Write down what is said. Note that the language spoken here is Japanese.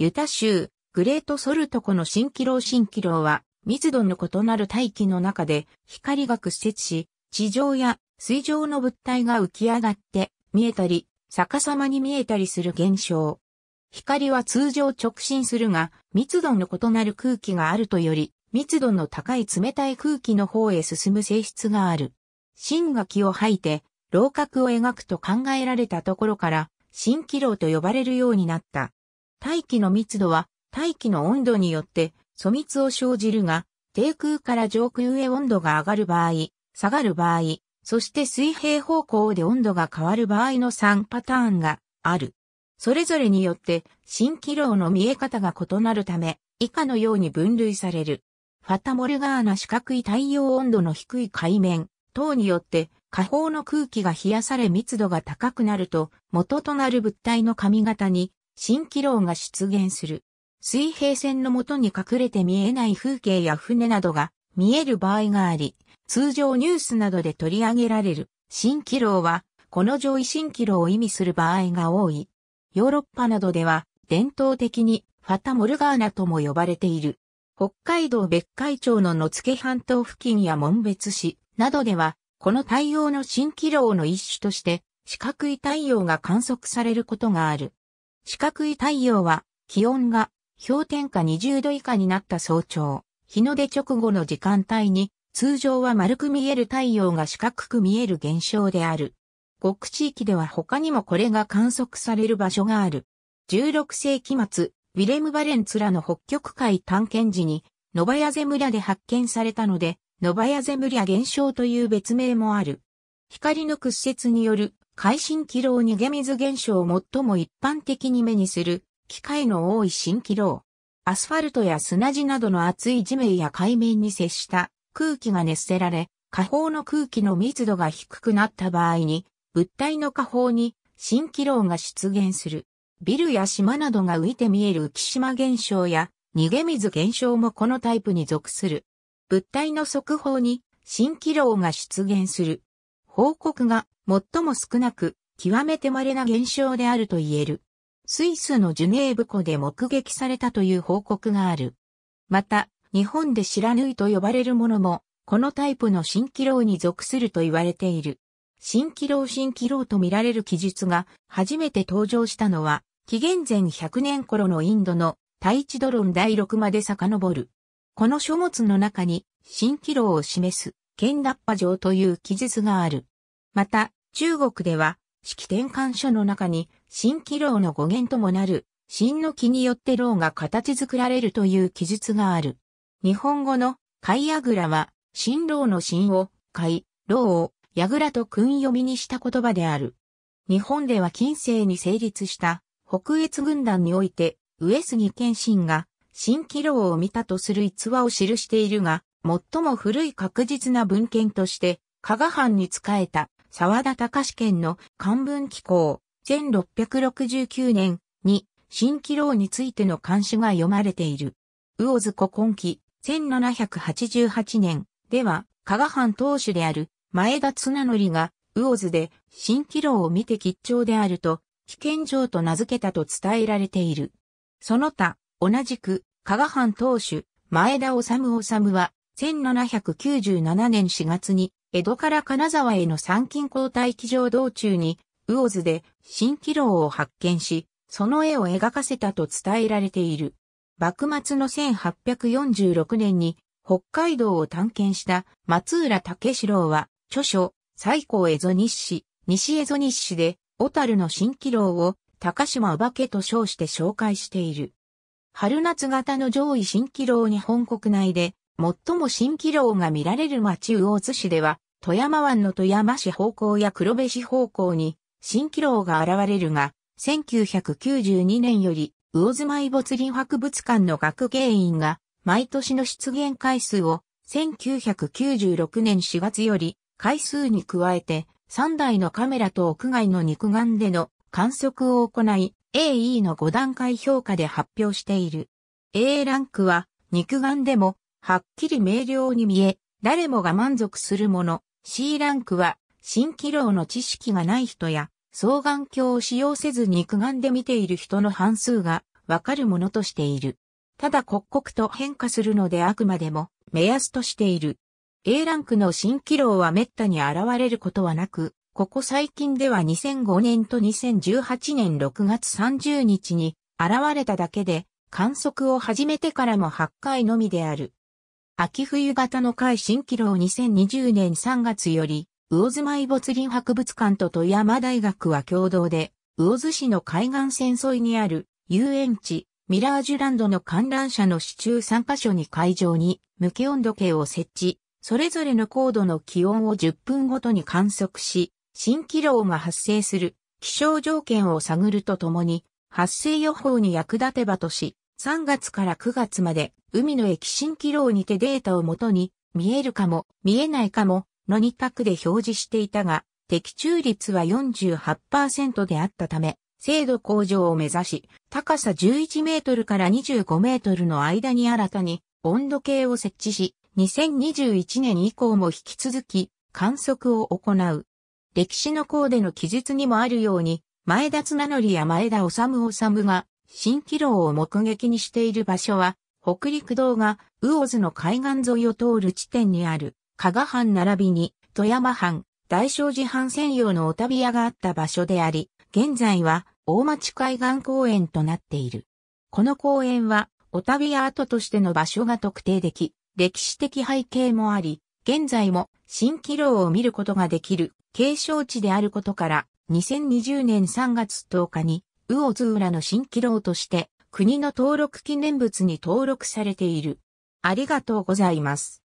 ユタ州、グレートソルト湖の蜃気楼蜃気楼は、密度の異なる大気の中で、光が屈折し、地上や水上の物体が浮き上がって、見えたり、逆さまに見えたりする現象。光は通常直進するが、密度の異なる空気があるとより、密度の高い冷たい空気の方へ進む性質がある。芯が木を吐いて、楼閣を描くと考えられたところから、新気楼と呼ばれるようになった。大気の密度は大気の温度によって疎密を生じるが、低空から上空へ温度が上がる場合、下がる場合、そして水平方向で温度が変わる場合の3パターンがある。それぞれによって新気楼の見え方が異なるため、以下のように分類される。ファタモルガーナ四角い太陽温度の低い海面等によって下方の空気が冷やされ密度が高くなると元となる物体の髪型に蜃気楼が出現する。水平線のもとに隠れて見えない風景や船などが見える場合があり、通常ニュースなどで取り上げられる蜃気楼は、この上位蜃気楼を意味する場合が多い。ヨーロッパなどでは、伝統的にファタ・モルガーナとも呼ばれている。北海道別海町の野付半島付近や門別市などでは、この太陽の蜃気楼の一種として、四角い太陽が観測されることがある。四角い太陽は気温が氷点下20度以下になった早朝、日の出直後の時間帯に通常は丸く見える太陽が四角く見える現象である。極地域では他にもこれが観測される場所がある。16世紀末、ウィレム・バレンツらの北極海探検時に、ノバヤゼ村で発見されたので、ノバヤゼ村現象という別名もある。光の屈折による海進気楼逃げ水現象を最も一般的に目にする、機械の多い新気楼。アスファルトや砂地などの厚い地面や海面に接した空気が熱せられ、下方の空気の密度が低くなった場合に、物体の下方に新気楼が出現する。ビルや島などが浮いて見える浮島現象や逃げ水現象もこのタイプに属する。物体の側方に新気楼が出現する。報告が最も少なく、極めて稀な現象であると言える。スイスのジュネーブ湖で目撃されたという報告がある。また、日本で知らぬいと呼ばれるものも、このタイプの蜃気楼に属すると言われている。蜃気楼蜃気楼と見られる記述が初めて登場したのは、紀元前100年頃のインドの大地ドロン第6まで遡る。この書物の中に蜃気楼を示す剣脱破パ城という記述がある。また、中国では、式転換書の中に、新気楼の語源ともなる、新の木によって楼が形作られるという記述がある。日本語の、貝矢倉は、新楼の新を、貝、楼を、やぐらと訓読みにした言葉である。日本では近世に成立した、北越軍団において、上杉謙信が、新気楼を見たとする逸話を記しているが、最も古い確実な文献として、加賀藩に仕えた沢田隆県の漢文機構、1669年に新紀郎についての監視が読まれている。魚津古今期、1788年では、加賀藩当主である前田綱則が魚津で新紀郎を見て吉兆であると、危険状と名付けたと伝えられている。その他、同じく、加賀藩当主、前田治治は、1797年4月に、江戸から金沢への参勤交代機場道中に、魚津で蜃気楼を発見し、その絵を描かせたと伝えられている。幕末の1846年に北海道を探検した松浦武四郎は著書最高蝦夷日誌、西蝦夷日誌で小樽の蜃気楼を高島お化けと称して紹介している。春夏型の上位新気楼日本国内で最も蜃気楼が見られる町魚津市では、富山湾の富山市方向や黒部市方向に蜃気楼が現れるが、1992年より魚津埋没林博物館の学芸員が毎年の出現回数を1996年4月より回数に加えて3台のカメラと屋外の肉眼での観測を行い AE の5段階評価で発表している。A ランクは肉眼でもはっきり明瞭に見え、誰もが満足するもの。C ランクは、蜃気楼の知識がない人や、双眼鏡を使用せず肉眼で見ている人の半数がわかるものとしている。ただ刻々と変化するのであくまでも目安としている。A ランクの蜃気楼は滅多に現れることはなく、ここ最近では2005年と2018年6月30日に現れただけで観測を始めてからも8回のみである。秋冬型の会新記楼2020年3月より、魚津埋没林博物館と富山大学は共同で、魚津市の海岸線沿いにある遊園地、ミラージュランドの観覧車の支柱3カ所に会場に無気温度計を設置、それぞれの高度の気温を10分ごとに観測し、新気楼が発生する気象条件を探るとともに、発生予報に役立てばとし、3月から9月まで、海の駅新機楼にてデータをもとに、見えるかも、見えないかも、の2択で表示していたが、的中率は48%であったため、精度向上を目指し、高さ11メートルから25メートルの間に新たに温度計を設置し、2021年以降も引き続き観測を行う。歴史の項での記述にもあるように、前田綱則や前田治治が蜃気楼を目撃にしている場所は、北陸道が魚津の海岸沿いを通る地点にある、加賀藩並びに富山藩、大正寺藩専用のお旅屋があった場所であり、現在は大町海岸公園となっている。この公園は、お旅屋跡としての場所が特定でき、歴史的背景もあり、現在も蜃気楼を見ることができる景勝地であることから、2020年3月10日に魚津浦の蜃気楼として国の登録記念物に登録されている。ありがとうございます。